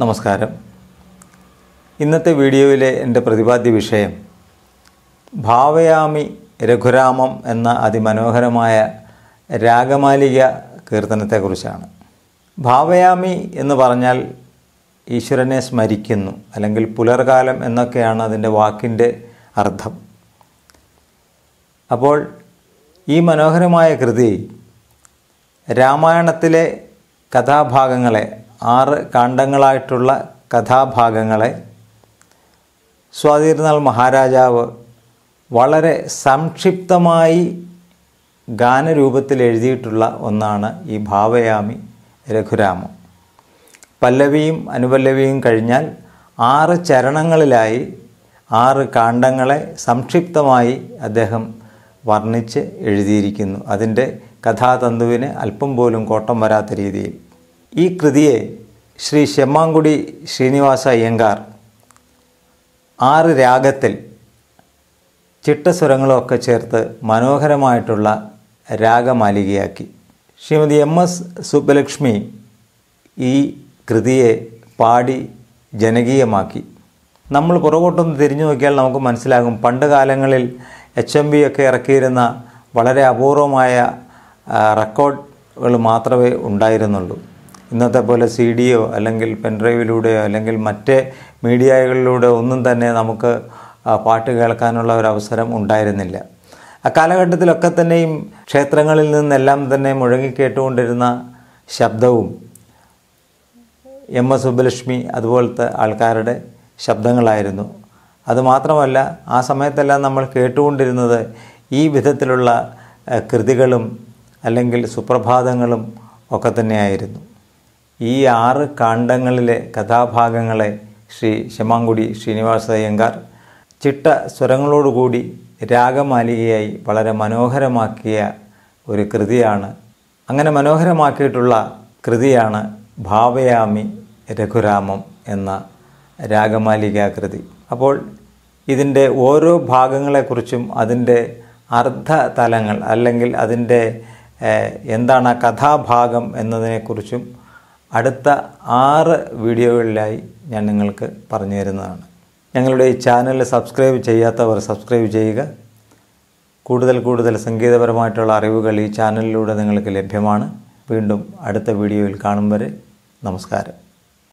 നമസ്കാരം ഇന്നത്തെ വീഡിയോയിലെ എൻ്റെ പ്രതിപാദ്യ വിഷയം ഭാവയാമി രഘുരാമം എന്ന അതിമനോഹരമായ രാഗമാലിക കീർത്തനത്തെക്കുറിച്ചാണ് ഭാവയാമി എന്ന് പറഞ്ഞാൽ ഈശ്വരനെ സ്മരിക്കുന്നു അല്ലെങ്കിൽ പുലർകാലം എന്നൊക്കെയാണ് അതിൻ്റെ വാക്കിൻ്റെ അർത്ഥം അപ്പോൾ ഈ മനോഹരമായ കൃതി രാമായണത്തിലെ കഥാഭാഗങ്ങളെ ആറ് കാണ്ഡങ്ങളായിട്ടുള്ള കഥാഭാഗങ്ങളെ സ്വാതിരുന്നാൾ മഹാരാജാവ് വളരെ സംക്ഷിപ്തമായി ഗാനരൂപത്തിൽ എഴുതിയിട്ടുള്ള ഒന്നാണ് ഈ ഭാവയാമി രഘുരാമം പല്ലവിയും അനുപല്ലവിയും കഴിഞ്ഞാൽ ആറ് ചരണങ്ങളിലായി ആറ് കാണ്ഡങ്ങളെ സംക്ഷിപ്തമായി അദ്ദേഹം വർണ്ണിച്ച് എഴുതിയിരിക്കുന്നു അതിൻ്റെ കഥാതന്തുവിന് അല്പം പോലും കോട്ടം വരാത്ത രീതിയിൽ ഈ കൃതിയെ ശ്രീ ശെമ്മാങ്കുടി ശ്രീനിവാസ അയ്യങ്കാർ ആറ് രാഗത്തിൽ ചിട്ടസ്വരങ്ങളൊക്കെ ചേർത്ത് മനോഹരമായിട്ടുള്ള രാഗമാലികയാക്കി ശ്രീമതി എം എസ് സുബ്ബലക്ഷ്മി ഈ കൃതിയെ പാടി ജനകീയമാക്കി നമ്മൾ പുറകോട്ടൊന്ന് തിരിഞ്ഞു നോക്കിയാൽ നമുക്ക് മനസ്സിലാകും പണ്ട് കാലങ്ങളിൽ എച്ച് എം ബി ഒക്കെ ഇറക്കിയിരുന്ന വളരെ അപൂർവമായ റെക്കോർഡുകൾ മാത്രമേ ഉണ്ടായിരുന്നുള്ളൂ ഇന്നത്തെ പോലെ സി ഡിയോ അല്ലെങ്കിൽ പെൻഡ്രൈവിലൂടെയോ അല്ലെങ്കിൽ മറ്റ് മീഡിയകളിലൂടെ ഒന്നും തന്നെ നമുക്ക് പാട്ട് കേൾക്കാനുള്ള ഒരു അവസരം ഉണ്ടായിരുന്നില്ല കാലഘട്ടത്തിലൊക്കെ തന്നെയും ക്ഷേത്രങ്ങളിൽ നിന്നെല്ലാം തന്നെ മുഴങ്ങിക്കേട്ടുകൊണ്ടിരുന്ന ശബ്ദവും എം എസ് സുബ്ബലക്ഷ്മി അതുപോലത്തെ ആൾക്കാരുടെ ശബ്ദങ്ങളായിരുന്നു അതുമാത്രമല്ല ആ സമയത്തെല്ലാം നമ്മൾ കേട്ടുകൊണ്ടിരുന്നത് ഈ വിധത്തിലുള്ള കൃതികളും അല്ലെങ്കിൽ സുപ്രഭാതങ്ങളും ഒക്കെ തന്നെയായിരുന്നു ഈ ആറ് കാണ്ഡങ്ങളിലെ കഥാഭാഗങ്ങളെ ശ്രീ ശമാങ്കുടി അയ്യങ്കാർ ചിട്ട സ്വരങ്ങളോടുകൂടി രാഗമാലികയായി വളരെ മനോഹരമാക്കിയ ഒരു കൃതിയാണ് അങ്ങനെ മനോഹരമാക്കിയിട്ടുള്ള കൃതിയാണ് ഭാവയാമി രഘുരാമം എന്ന രാഗമാലിക കൃതി അപ്പോൾ ഇതിൻ്റെ ഓരോ ഭാഗങ്ങളെക്കുറിച്ചും അതിൻ്റെ അർദ്ധ തലങ്ങൾ അല്ലെങ്കിൽ അതിൻ്റെ എന്താണ് കഥാഭാഗം എന്നതിനെക്കുറിച്ചും അടുത്ത ആറ് വീഡിയോകളിലായി ഞാൻ നിങ്ങൾക്ക് പറഞ്ഞു തരുന്നതാണ് ഞങ്ങളുടെ ഈ ചാനൽ സബ്സ്ക്രൈബ് ചെയ്യാത്തവർ സബ്സ്ക്രൈബ് ചെയ്യുക കൂടുതൽ കൂടുതൽ സംഗീതപരമായിട്ടുള്ള അറിവുകൾ ഈ ചാനലിലൂടെ നിങ്ങൾക്ക് ലഭ്യമാണ് വീണ്ടും അടുത്ത വീഡിയോയിൽ കാണും വരെ നമസ്കാരം